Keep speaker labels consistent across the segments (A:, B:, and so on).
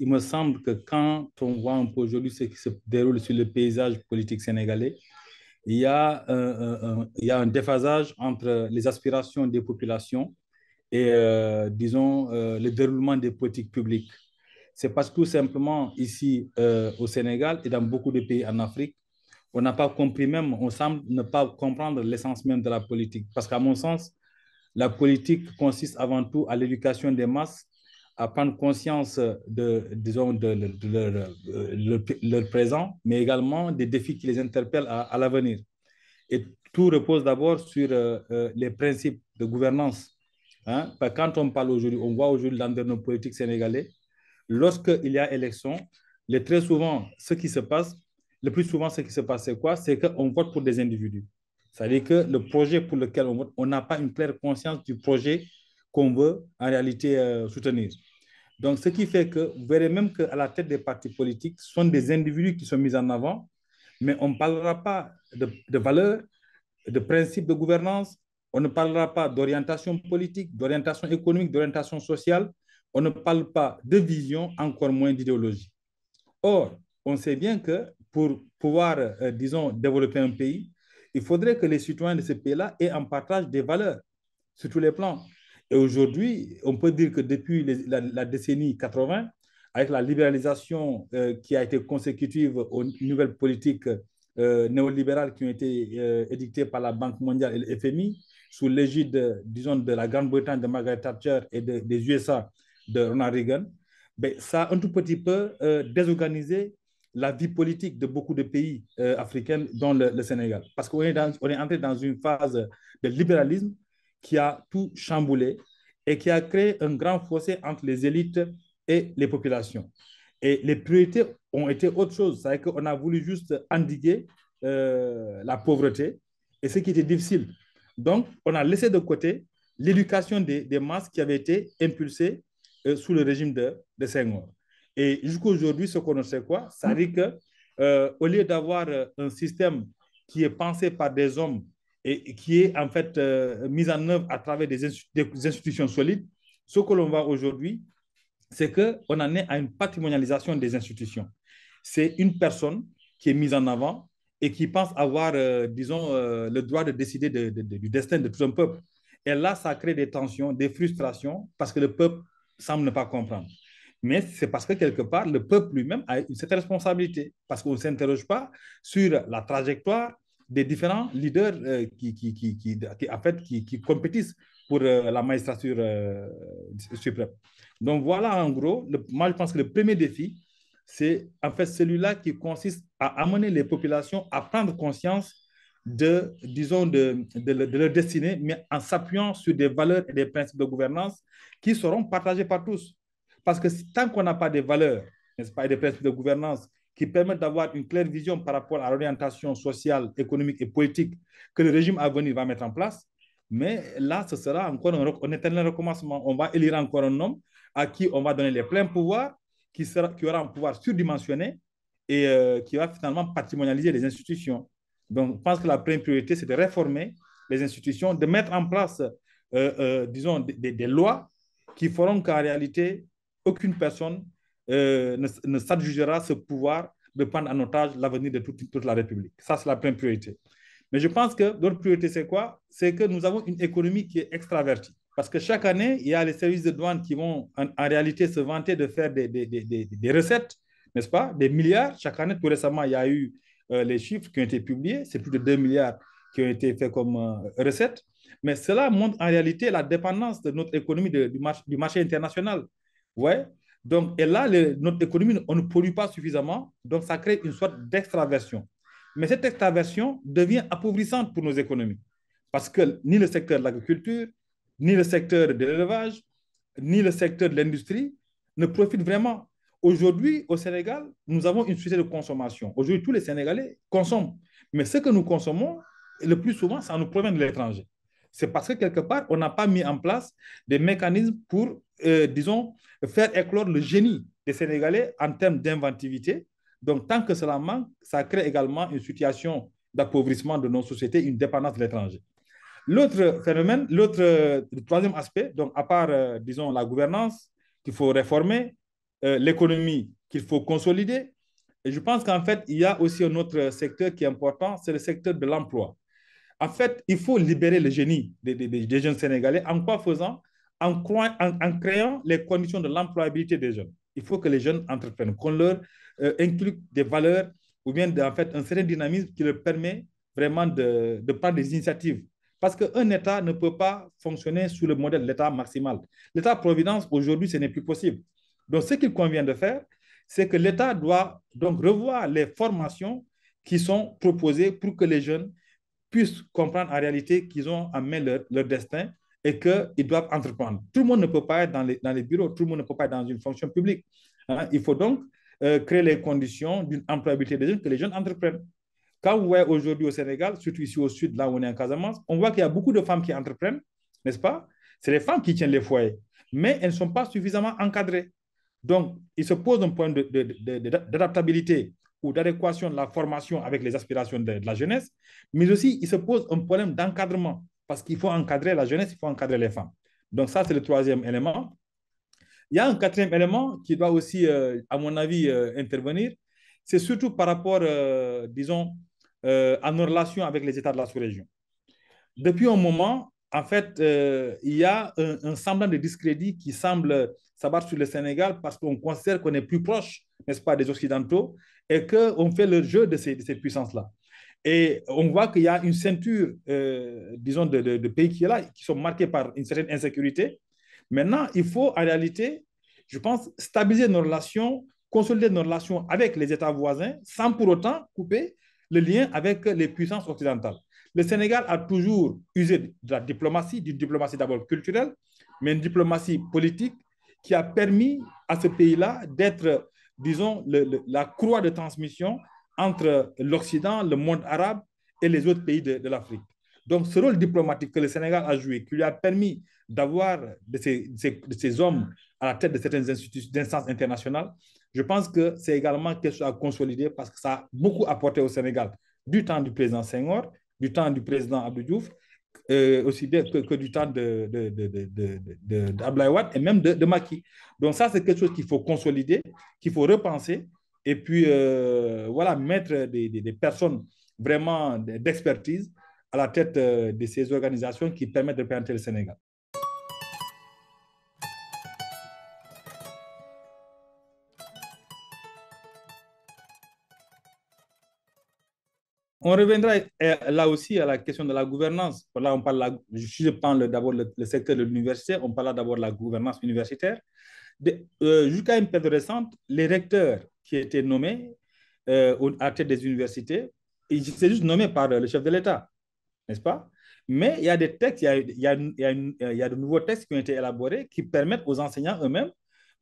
A: il me semble que quand on voit un peu aujourd'hui ce qui se déroule sur le paysage politique sénégalais, il y a, un, euh, euh, euh, il un déphasage entre les aspirations des populations et, disons, le déroulement des politiques publiques. C'est parce que tout simplement, ici au Sénégal et dans beaucoup de pays en Afrique, on n'a pas compris même, on semble ne pas comprendre l'essence même de la politique. Parce qu'à mon sens, la politique consiste avant tout à l'éducation des masses à prendre conscience de, disons, de, euh, leur, présent, mais également des défis qui les interpellent à, l'avenir. Et tout repose d'abord sur euh, euh, les principes de gouvernance. Hein. Quand on parle aujourd'hui, on voit aujourd'hui nos politique sénégalais, lorsqu'il y a élection, les très souvent, ce qui se passe, le plus souvent, ce qui se passe, c'est quoi C'est qu'on vote pour des individus. C'est-à-dire que le projet pour lequel on vote, on n'a pas une claire conscience du projet qu'on veut en réalité soutenir. Donc, ce qui fait que vous verrez même qu'à la tête des partis politiques, ce sont des individus qui sont mis en avant, mais on ne parlera pas de, valeurs, de principes de gouvernance, on ne parlera pas d'orientation politique, d'orientation économique, d'orientation sociale, on ne parle pas de vision, encore moins d'idéologie. Or, on sait bien que pour pouvoir, euh, disons, développer un pays, il faudrait que les citoyens de ce pays-là aient un partage des valeurs sur tous les plans. Et aujourd'hui, on peut dire que depuis la, décennie 80, avec la libéralisation euh, qui a été consécutive aux nouvelles politiques euh, néolibérales qui ont été euh, édictées par la Banque mondiale et le FMI, sous l'égide, disons, de la Grande-Bretagne, de Margaret Thatcher et des USA de Ronald Reagan, ben, ça a un tout petit peu désorganisé la vie politique de beaucoup de pays africains, dont le, Sénégal. Parce qu'on est, on est entré dans une phase de libéralisme qui a tout chamboulé et qui a créé un grand fossé entre les élites et les populations. Et les priorités ont été autre chose. C'est-à-dire qu'on a voulu juste endiguer euh, la pauvreté et ce qui était difficile. Donc, on a laissé de côté l'éducation des, masses qui avait été impulsée euh, sous le régime de, de Senghor. Et jusqu'à aujourd'hui, ce qu'on ne sait quoi, ça dit que euh, au lieu d'avoir un système qui est pensé par des hommes et qui est en fait euh, mise en œuvre à travers des, institutions solides, ce que l'on voit aujourd'hui, c'est qu'on en est à une patrimonialisation des institutions. C'est une personne qui est mise en avant et qui pense avoir, euh, disons, euh, le droit de décider du destin de tout un peuple. Et là, ça crée des tensions, des frustrations, parce que le peuple semble ne pas comprendre. Mais c'est parce que quelque part, le peuple lui-même a cette responsabilité, parce qu'on ne s'interroge pas sur la trajectoire, des différents leaders euh, qui, qui, qui, qui, en fait, qui, qui compétissent pour euh, la magistrature euh, suprême. Donc voilà, en gros, le, moi je pense que le premier défi, c'est en fait celui-là qui consiste à amener les populations à prendre conscience de, disons, de, de, de leur destinée, mais en s'appuyant sur des valeurs et des principes de gouvernance qui seront partagés par tous. Parce que tant qu'on n'a pas des valeurs, n'est-ce pas, et des principes de gouvernance qui permettent d'avoir une claire vision par rapport à l'orientation sociale, économique et politique que le régime à venir va mettre en place. Mais là, ce sera encore un, un éternel recommencement. On va élire encore un homme à qui on va donner les pleins pouvoirs, qui, sera, qui aura un pouvoir surdimensionné et euh, qui va finalement patrimonialiser les institutions. Donc, je pense que la première priorité, c'est de réformer les institutions, de mettre en place, euh, euh, disons, des, lois qui feront qu'en réalité, aucune personne ne s'adjugera ce pouvoir de prendre en otage l'avenir de toute, toute, la République. Ça, c'est la première priorité. Mais je pense que notre priorité, c'est quoi C'est que nous avons une économie qui est extravertie. Parce que chaque année, il y a les services de douane qui vont en, réalité se vanter de faire des, des, des, des recettes, n'est-ce pas Des milliards. Chaque année, tout récemment, il y a eu euh, les chiffres qui ont été publiés. C'est plus de 2 milliards qui ont été faits comme euh, recettes. Mais cela montre en réalité la dépendance de notre économie du, marché, du marché international. Ouais. Donc, et là, notre économie, on ne pollue pas suffisamment, donc ça crée une sorte d'extraversion. Mais cette extraversion devient appauvrissante pour nos économies, parce que ni le secteur de l'agriculture, ni le secteur de l'élevage, ni le secteur de l'industrie ne profitent vraiment. Aujourd'hui, au Sénégal, nous avons une société de consommation. Aujourd'hui, tous les Sénégalais consomment. Mais ce que nous consommons, le plus souvent, ça nous provient de l'étranger. C'est parce que quelque part, on n'a pas mis en place des mécanismes pour euh, disons, faire éclore le génie des Sénégalais en termes d'inventivité. Donc, tant que cela manque, ça crée également une situation d'appauvrissement de nos sociétés, une dépendance de l'étranger. L'autre phénomène, l'autre, le troisième aspect, donc à part, euh, disons, la gouvernance qu'il faut réformer, euh, l'économie qu'il faut consolider, et je pense qu'en fait, il y a aussi un autre secteur qui est important, c'est le secteur de l'emploi. En fait, il faut libérer le génie des jeunes Sénégalais. En quoi faisant en, en, créant les conditions de l'employabilité des jeunes. Il faut que les jeunes entreprennent, qu'on leur inclut euh, inclue des valeurs ou bien en fait un certain dynamisme qui leur permet vraiment de, prendre des initiatives. Parce qu'un État ne peut pas fonctionner sous le modèle de l'État maximal. L'État-providence, aujourd'hui, ce n'est plus possible. Donc, ce qu'il convient de faire, c'est que l'État doit donc revoir les formations qui sont proposées pour que les jeunes puissent comprendre en réalité qu'ils ont en main leur destin et qu'ils doivent entreprendre. Tout le monde ne peut pas être dans les, bureaux, tout le monde ne peut pas être dans une fonction publique. Hein. Il faut donc euh, créer les conditions d'une employabilité des jeunes, que les jeunes entreprennent. Quand vous voyez aujourd'hui au Sénégal, surtout ici au sud, là où on est en Casamance, on voit qu'il y a beaucoup de femmes qui entreprennent, n'est-ce pas C'est les femmes qui tiennent les foyers, mais elles ne sont pas suffisamment encadrées. Donc, il se pose un problème d'adaptabilité ou d'adéquation de la formation avec les aspirations de, la jeunesse, mais aussi il se pose un problème d'encadrement parce qu'il faut encadrer la jeunesse, il faut encadrer les femmes. Donc ça, c'est le troisième élément. Il y a un quatrième élément qui doit aussi, euh, à mon avis, euh, intervenir. C'est surtout par rapport, euh, disons, à nos relations avec les États de la sous-région. Depuis un moment, en fait, il y a un, semblant de discrédit qui semble s'abattre sur le Sénégal parce qu'on considère qu'on est plus proche, n'est-ce pas, des Occidentaux et qu'on fait le jeu de ces puissances-là. Et on voit qu'il y a une ceinture, euh, disons, de, pays qui est là, qui sont marqués par une certaine insécurité. Maintenant, il faut en réalité, je pense, stabiliser nos relations, consolider nos relations avec les États voisins, sans pour autant couper le lien avec les puissances occidentales. Le Sénégal a toujours usé de la diplomatie, d'une diplomatie d'abord culturelle, mais une diplomatie politique qui a permis à ce pays-là d'être, disons, la croix de transmission entre l'Occident, le monde arabe et les autres pays de, l'Afrique. Donc, ce rôle diplomatique que le Sénégal a joué, qui lui a permis d'avoir de ces, hommes à la tête de certaines instances internationales, je pense que c'est également quelque chose à consolider parce que ça a beaucoup apporté au Sénégal du temps du président Senghor, du temps du président Abdou Diouf, euh, aussi bien que, du temps de, de, de, et même de, Maki. Donc ça, c'est quelque chose qu'il faut consolider, qu'il faut repenser et puis euh, voilà, mettre des, des, personnes vraiment d'expertise à la tête euh, de ces organisations qui permettent de présenter le Sénégal. On reviendra euh, là aussi à la question de la gouvernance. Là, on parle, je parle d'abord le, secteur de l'université, on parle d'abord de la gouvernance universitaire. Jusqu'à une période récente, les recteurs qui a été nommé euh, à tête des universités. C'est juste nommé par euh, le chef de l'État, n'est-ce pas Mais il y a des textes, il y a, il y a, euh, de nouveaux textes qui ont été élaborés qui permettent aux enseignants eux-mêmes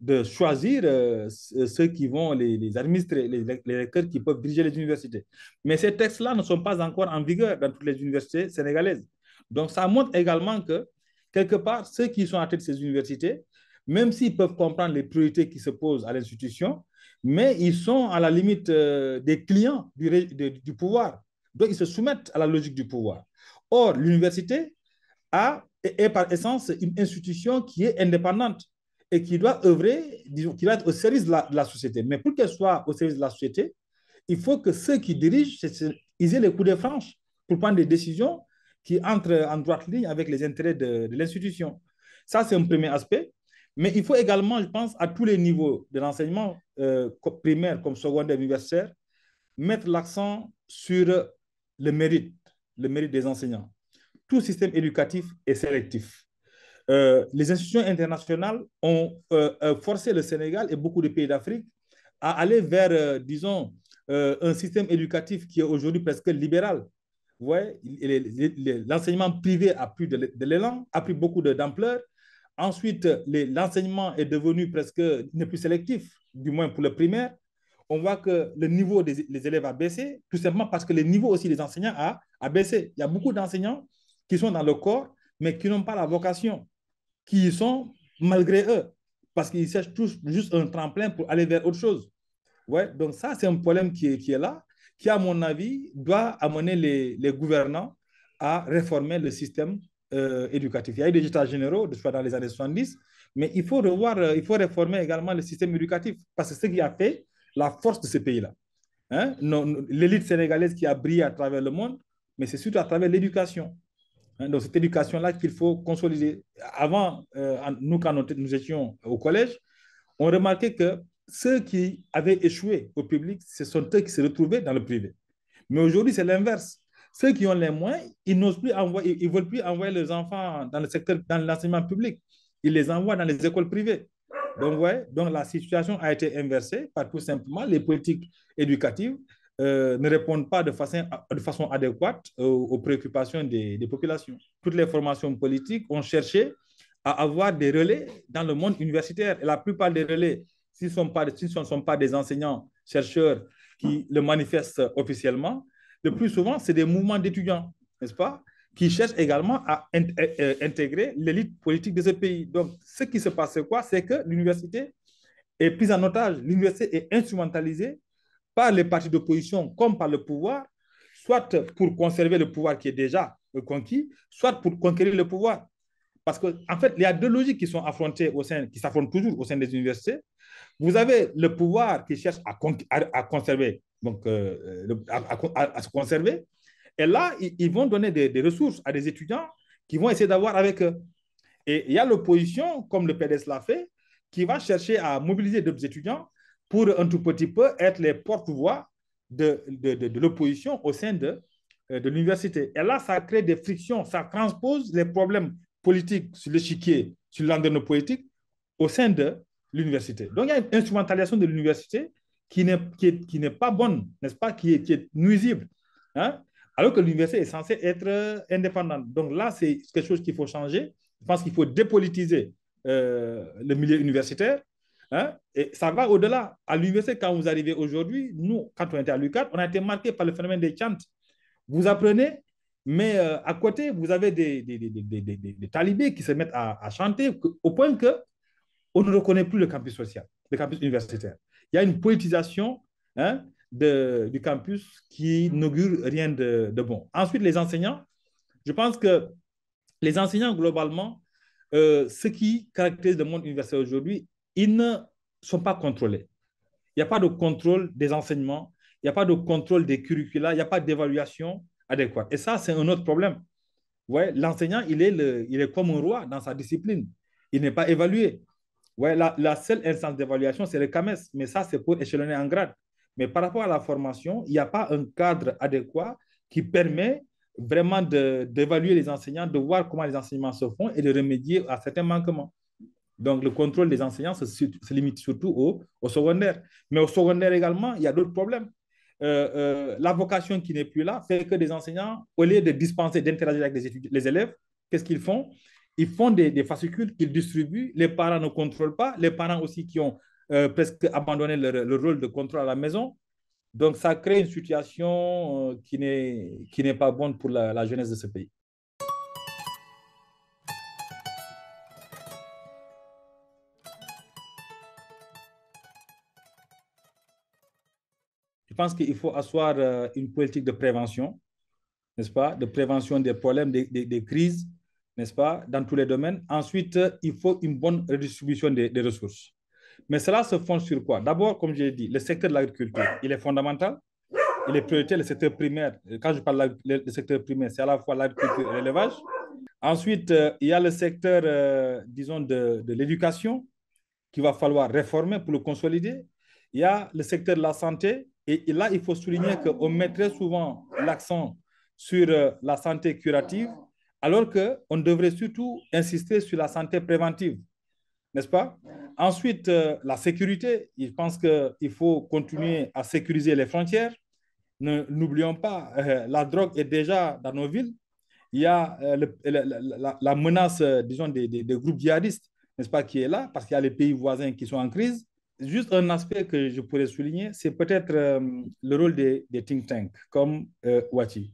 A: de choisir euh, ceux qui vont les, administrer, les, les, lecteurs qui peuvent diriger les universités. Mais ces textes-là ne sont pas encore en vigueur dans toutes les universités sénégalaises. Donc, ça montre également que, quelque part, ceux qui sont à tête de ces universités, même s'ils peuvent comprendre les priorités qui se posent à l'institution, mais ils sont à la limite euh, des clients du, pouvoir. Donc, ils se soumettent à la logique du pouvoir. Or, l'université est par essence une institution qui est indépendante et qui doit œuvrer, qui doit être au service de la, société. Mais pour qu'elle soit au service de la société, il faut que ceux qui dirigent, ils aient les coups de franche pour prendre des décisions qui entrent en droite ligne avec les intérêts de l'institution. Ça, c'est un premier aspect. Mais il faut également, je pense, à tous les niveaux de l'enseignement euh, primaire comme secondaire universitaire, mettre l'accent sur le mérite, le mérite des enseignants. Tout système éducatif est sélectif. Euh, les institutions internationales ont euh, forcé le Sénégal et beaucoup de pays d'Afrique à aller vers, disons, un système éducatif qui est aujourd'hui presque libéral. l'enseignement privé a pris de l'élan, a pris beaucoup d'ampleur, Ensuite, l'enseignement est devenu presque n'est plus sélectif, du moins pour le primaire. On voit que le niveau des élèves a baissé, tout simplement parce que le niveau aussi des enseignants a, baissé. Il y a beaucoup d'enseignants qui sont dans le corps, mais qui n'ont pas la vocation, qui y sont malgré eux, parce qu'ils cherchent tous juste un tremplin pour aller vers autre chose. Ouais, donc ça, c'est un problème qui est, qui est là, qui, à mon avis, doit amener les, les gouvernants à réformer le système euh, éducatif. Il y a eu des états généraux, soit dans les années 70, mais il faut revoir, euh, il faut réformer également le système éducatif parce que c'est ce qui a fait la force de ce pays-là. Hein? L'élite sénégalaise qui a brillé à travers le monde, mais c'est surtout à travers l'éducation. Hein? Donc, cette éducation-là qu'il faut consolider. Avant, euh, nous, quand nous étions au collège, on remarquait que ceux qui avaient échoué au public, ce sont eux qui se retrouvaient dans le privé. Mais aujourd'hui, c'est l'inverse. Ceux qui ont les moyens, ils n'osent plus envoyer, ils veulent plus envoyer leurs enfants dans le secteur, dans l'enseignement public. Ils les envoient dans les écoles privées. Donc, vous voyez, donc la situation a été inversée par tout simplement les politiques éducatives euh, ne répondent pas de façon, de façon adéquate aux préoccupations des, populations. Toutes les formations politiques ont cherché à avoir des relais dans le monde universitaire. Et la plupart des relais, s'ils ne sont, sont pas des enseignants, chercheurs qui le manifestent officiellement, le plus souvent, c'est des mouvements d'étudiants, n'est-ce pas, qui cherchent également à euh, euh, intégrer l'élite politique de ce pays. Donc, ce qui se passe, c'est quoi C'est que l'université est prise en otage, l'université est instrumentalisée par les partis d'opposition comme par le pouvoir, soit pour conserver le pouvoir qui est déjà conquis, soit pour conquérir le pouvoir. Parce qu'en en fait, il y a deux logiques qui sont affrontées au sein, qui s'affrontent toujours au sein des universités. Vous avez le pouvoir qui cherche à, à conserver donc, euh, euh, à, se conserver. Et là, ils, vont donner des, ressources à des étudiants qui vont essayer d'avoir avec eux. Et il y a l'opposition, comme le PDS l'a fait, qui va chercher à mobiliser d'autres étudiants pour un tout petit peu être les porte-voix de, l'opposition au sein de, euh, de l'université. Et là, ça crée des frictions, ça transpose les problèmes politiques sur l'échiquier, sur l'endroit politique au sein de l'université. Donc, il y a une instrumentalisation de l'université qui n'est pas bonne, n'est-ce pas, qui est, est nuisible. Hein? Alors que l'université est censée être euh, indépendante. Donc là, c'est quelque chose qu'il faut changer. Je pense qu'il faut dépolitiser euh, le milieu universitaire. Hein? Et ça va au-delà. À l'université, quand vous arrivez aujourd'hui, nous, quand on était à l'UCAT, on a été marqué par le phénomène des chants. Vous apprenez, mais euh, à côté, vous avez des, des, talibés qui se mettent à, à chanter au point que on ne reconnaît plus le campus social, le campus universitaire il y a une politisation hein, du campus qui n'augure rien de, bon. Ensuite, les enseignants, je pense que les enseignants, globalement, euh, ce qui caractérise le monde universitaire aujourd'hui, ils ne sont pas contrôlés. Il n'y a pas de contrôle des enseignements, il n'y a pas de contrôle des curricula, il n'y a pas d'évaluation adéquate. Et ça, c'est un autre problème. L'enseignant, il, est le, il est comme un roi dans sa discipline. Il n'est pas évalué. Ouais, la, seule instance d'évaluation, c'est le CAMES, mais ça, c'est pour échelonner en grade. Mais par rapport à la formation, il n'y a pas un cadre adéquat qui permet vraiment d'évaluer les enseignants, de voir comment les enseignements se font et de remédier à certains manquements. Donc, le contrôle des enseignants se, limite surtout au, secondaire. Mais au secondaire également, il y a d'autres problèmes. Euh, euh, la vocation qui n'est plus là fait que des enseignants, au lieu de dispenser, d'interagir avec les élèves, qu'est-ce qu'ils font ils font des, fascicules qu'ils distribuent. Les parents ne contrôlent pas. Les parents aussi qui ont euh, presque abandonné leur, rôle de contrôle à la maison. Donc, ça crée une situation euh, qui n'est pas bonne pour la, jeunesse de ce pays. Je pense qu'il faut asseoir euh, une politique de prévention, n'est-ce pas, de prévention des problèmes, des crises, n'est-ce pas, dans tous les domaines. Ensuite, il faut une bonne redistribution des, ressources. Mais cela se fonde sur quoi D'abord, comme je l'ai dit, le secteur de l'agriculture, il est fondamental. Il est prioritaire, le secteur primaire. Quand je parle du secteur primaire, c'est à la fois l'agriculture et l'élevage. Ensuite, euh, il y a le secteur, euh, disons, de, de l'éducation qu'il va falloir réformer pour le consolider. Il y a le secteur de la santé. Et, là, il faut souligner qu'on très souvent l'accent sur euh, la santé curative, alors qu'on devrait surtout insister sur la santé préventive, n'est-ce pas Ensuite, euh, la sécurité, je pense qu'il faut continuer à sécuriser les frontières. N'oublions pas, euh, la drogue est déjà dans nos villes. Il y a euh, la, menace, disons, des, groupes djihadistes, n'est-ce pas, qui est là, parce qu'il y a les pays voisins qui sont en crise. Juste un aspect que je pourrais souligner, c'est peut-être le rôle des, think tanks comme Ouachi.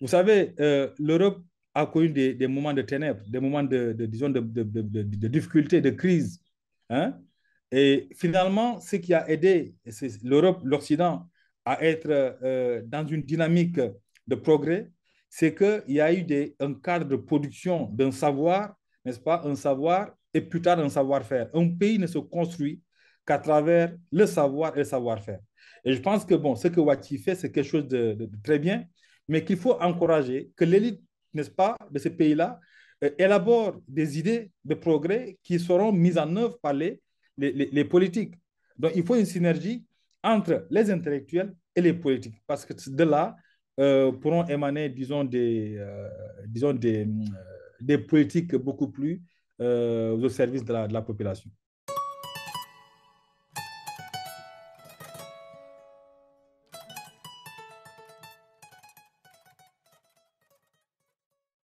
A: Vous savez, l'Europe a connu des, moments de ténèbres, des moments de, disons, de, difficultés, de crises. Hein? Et finalement, ce qui a aidé l'Europe, l'Occident à être euh, dans une dynamique de progrès, c'est qu'il y a eu des, un cadre de production d'un savoir, n'est-ce pas, un savoir et plus tard un savoir-faire. Un pays ne se construit qu'à travers le savoir et le savoir-faire. Et je pense que bon, ce que Wati fait, c'est quelque chose de très bien, mais qu'il faut encourager, que l'élite n'est-ce pas, de ces pays-là, euh, élaborent des idées de progrès qui seront mises en œuvre par les, les, politiques. Donc, il faut une synergie entre les intellectuels et les politiques, parce que de là euh, pourront émaner, disons, des, euh, disons des, politiques beaucoup plus au service de la population.